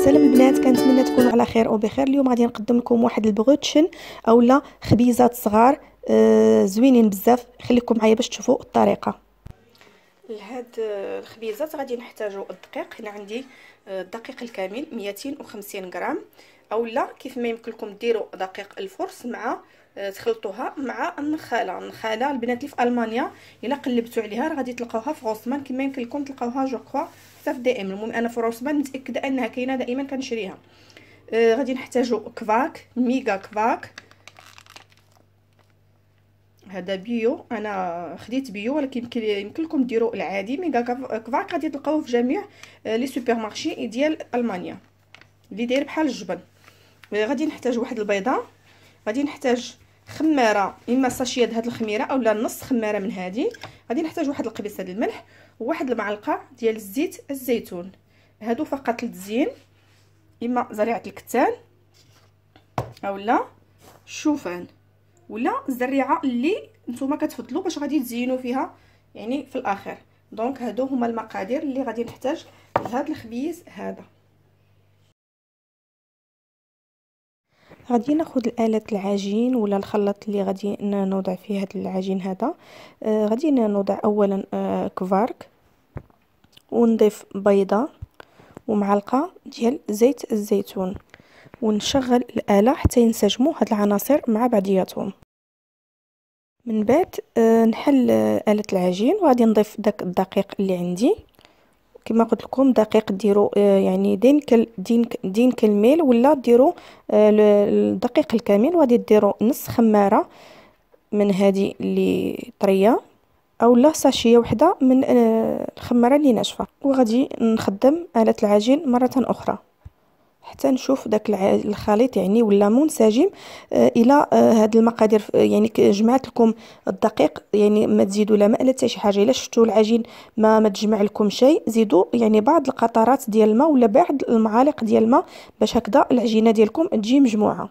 السلام البنات كنتمنى تكونوا على خير وبخير اليوم غادي نقدم لكم واحد البغوتشن اولا خبيزات صغار آه زوينين بزاف خليكم معايا باش تشوفوا الطريقه لهاد آه، الخبيزات غادي نحتاجوا الدقيق هنا عندي آه، الدقيق الكامل 250 غرام اولا كيف ما يمكنكم ديروا دقيق الفرص مع آه، تخلطوها مع النخاله النخاله البنات اللي في المانيا الا قلبتوا عليها راه غادي تلقاوها في غوسمان كما يمكن لكم تلقاوها جو كوا حتى في المهم انا في غوسمان متاكده انها كاينه دائما كنشريها آه غادي نحتاجو كفاك ميغا كفاك هذا بيو انا خديت بيو ولكن يمكن يمكن لكم ديروا العادي ميغا كفاك غادي تلقاوه في جميع آه، لي سوبر مارشي ديال المانيا اللي داير بحال الجبن آه، غادي نحتاج واحد البيضه غادي نحتاج خماره اما ساشيه هاد الخميره اولا نص خماره من هادي غادي نحتاج واحد القبيصه ديال الملح وواحد المعلقه ديال الزيت الزيتون هادو فقط للتزيين اما زريعه الكتان اولا الشوفان ولا الزريعه اللي نتوما كتفضلوا باش غادي تزينوا فيها يعني في الاخر دونك هادو هما المقادير اللي غادي نحتاج لهاد الخبيز هذا غادي ناخذ الاله العجين ولا الخلاط اللي غادي نوضع فيه هذا العجين هذا آه، غادي نوضع اولا آه، كفارك ونضيف بيضه ومعلقه ديال زيت الزيتون ونشغل الاله حتى ينسجموا هاد العناصر مع بعضياتهم من بعد آه، نحل اله العجين وغادي نضيف داك الدقيق اللي عندي كما قلت لكم دقيق ديروا آه، يعني دين كل دين دين كالميل ولا ديروا آه، الدقيق الكامل وغادي ديروا نص خماره من هذه اللي طريه اولا ساشيه وحده من آه، الخماره اللي ناشفه وغادي نخدم اله العجين مره اخرى حتى نشوف داك الخليط يعني ولا منسجم آه، الى آه، هاد المقادير آه، يعني جمعت لكم الدقيق يعني ما تزيدوا لا ماء لا حتى شي حاجه الا شفتوا العجين ما ما تجمع لكم شيء زيدوا يعني بعض القطرات ديال الماء ولا بعض المعالق ديال الماء باش هكذا العجينه ديالكم تجي مجموعه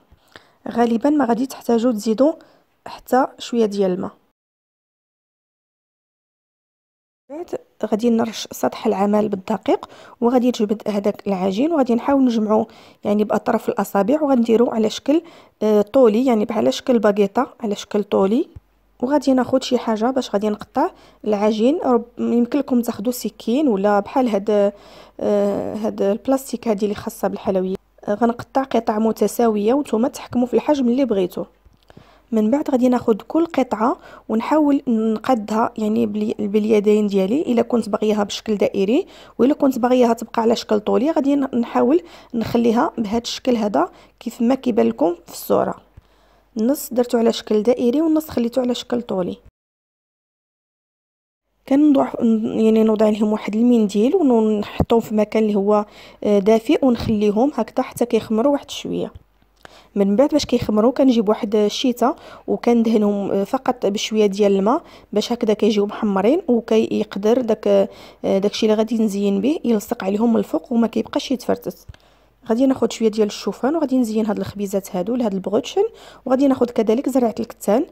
غالبا ما غادي تحتاجوا تزيدوا حتى شويه ديال الماء غادي نرش سطح العمل بالدقيق وغادي نجبد هذاك العجين وغادي نحاول نجمعو يعني باطراف الاصابع وغنديرو على شكل آه، طولي يعني بحال شكل باغيطه على شكل طولي وغادي ناخذ شي حاجه باش غادي نقطع العجين يمكن لكم تاخذوا سكين ولا بحال هاد آه، هاد البلاستيك هادي اللي خاصه بالحلويات آه، غنقطع قطع متساويه وانتم تحكموا في الحجم اللي بغيتو من بعد غادي ناخد كل قطعه ونحاول نقدها يعني باليدين ديالي الا كنت باغياها بشكل دائري والا كنت باغياها تبقى على شكل طولي غادي نحاول نخليها بهذا الشكل هذا كيف ما كيبان لكم في الصوره النص درتو على شكل دائري والنص خليته على شكل طولي كنوضع يعني نوضع لهم واحد المنديل ونحطهم في مكان اللي هو آه، دافئ ونخليهم هكذا حتى كيخمروا واحد شويه من بعد باش كيخمروا كنجيب واحد الشيته وكندهنهم فقط بشويه ديال الماء باش هكذا كيجيو محمرين وكيقدر داك داكشي اللي غادي نزين به يلصق عليهم من الفوق وما كيبقاش يتفرتت غادي ناخذ شويه ديال الشوفان وغادي نزين هاد الخبيزات هادو لهاد البغوتشن وغادي ناخذ كذلك زرعه الكتان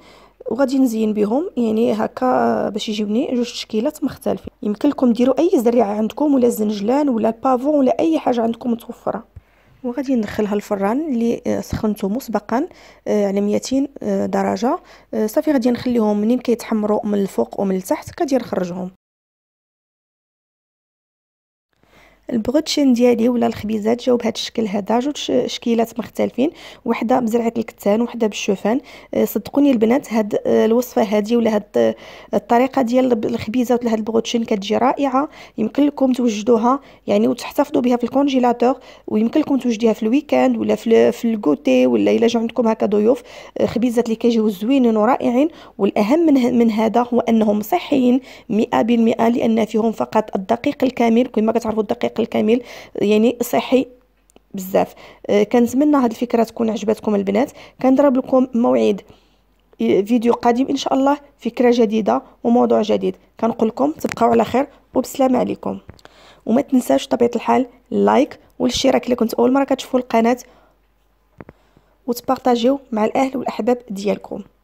وغادي نزين بهم يعني هكا باش يجيوني جوج تشكيلات مختلفين يمكن لكم ديروا اي زريعه عندكم ولا الزنجلان ولا البافون ولا اي حاجه عندكم متوفره وغادي ندخلها الفران اللي آه، سخنته مسبقا آه، على 200 آه، درجه صافي غادي نخليهم منين كيتحمروا من الفوق ومن التحت كدير نخرجهم البروتشين ديالي ولا الخبيزات جاو بهذا الشكل هذا جوج شكيلات مختلفين وحده بزرعه الكتان وحده بالشوفان آه، صدقوني البنات هاد آه، الوصفه هادي ولا هاد آه، الطريقه ديال الخبيزات ولا هاد البروتشين كتجي رائعه يمكن لكم توجدوها يعني وتحتفظوا بها في الكونجيلاتور ويمكن لكم توجديها في الويكاند ولا في في الكوتي ولا الا جاو عندكم هكا ضيوف خبيزات اللي كيجيو زوينين ورائعين والاهم من من هذا هو انهم صحيين 100% لان فيهم فقط الدقيق الكامل كما كتعرفوا الدقيق الفريق الكامل يعني صحي بزاف آه، كنتمنى هاد الفكره تكون عجبتكم البنات كنضرب لكم موعد فيديو قادم ان شاء الله فكره جديده وموضوع جديد كنقول لكم تبقاو على خير وبسلامه عليكم وما تنساش طبيعه الحال اللايك والاشتراك اللي كنت اول مره كتشوفوا القناه وتبارطاجيو مع الاهل والاحباب ديالكم